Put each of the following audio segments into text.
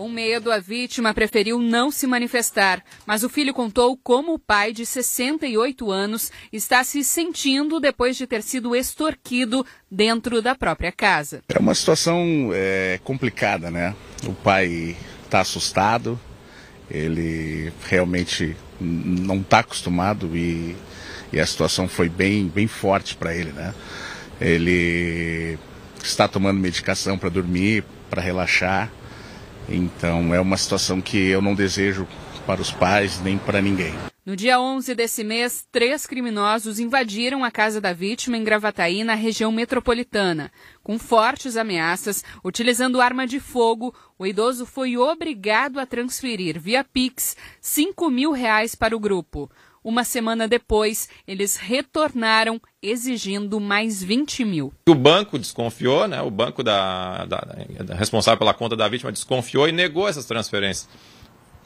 Com medo, a vítima preferiu não se manifestar, mas o filho contou como o pai, de 68 anos, está se sentindo depois de ter sido extorquido dentro da própria casa. É uma situação é, complicada, né? O pai está assustado, ele realmente não está acostumado e, e a situação foi bem, bem forte para ele, né? Ele está tomando medicação para dormir, para relaxar então é uma situação que eu não desejo para os pais nem para ninguém. No dia 11 desse mês, três criminosos invadiram a casa da vítima em Gravataí, na região metropolitana. Com fortes ameaças, utilizando arma de fogo, o idoso foi obrigado a transferir via Pix 5 mil reais para o grupo. Uma semana depois, eles retornaram exigindo mais 20 mil. O banco desconfiou, né? o banco da, da, da, responsável pela conta da vítima desconfiou e negou essas transferências.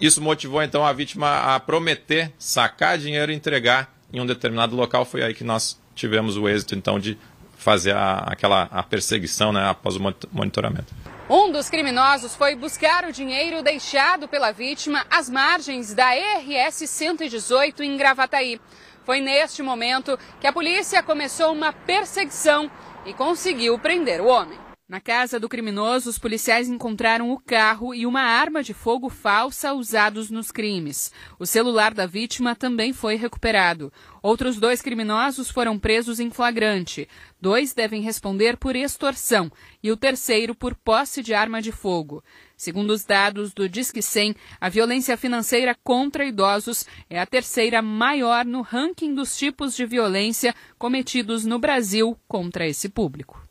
Isso motivou então a vítima a prometer sacar dinheiro e entregar em um determinado local. Foi aí que nós tivemos o êxito então de fazer a, aquela a perseguição né, após o monitoramento. Um dos criminosos foi buscar o dinheiro deixado pela vítima às margens da RS 118 em Gravataí. Foi neste momento que a polícia começou uma perseguição e conseguiu prender o homem. Na casa do criminoso, os policiais encontraram o carro e uma arma de fogo falsa usados nos crimes. O celular da vítima também foi recuperado. Outros dois criminosos foram presos em flagrante. Dois devem responder por extorsão e o terceiro por posse de arma de fogo. Segundo os dados do Disque 100, a violência financeira contra idosos é a terceira maior no ranking dos tipos de violência cometidos no Brasil contra esse público.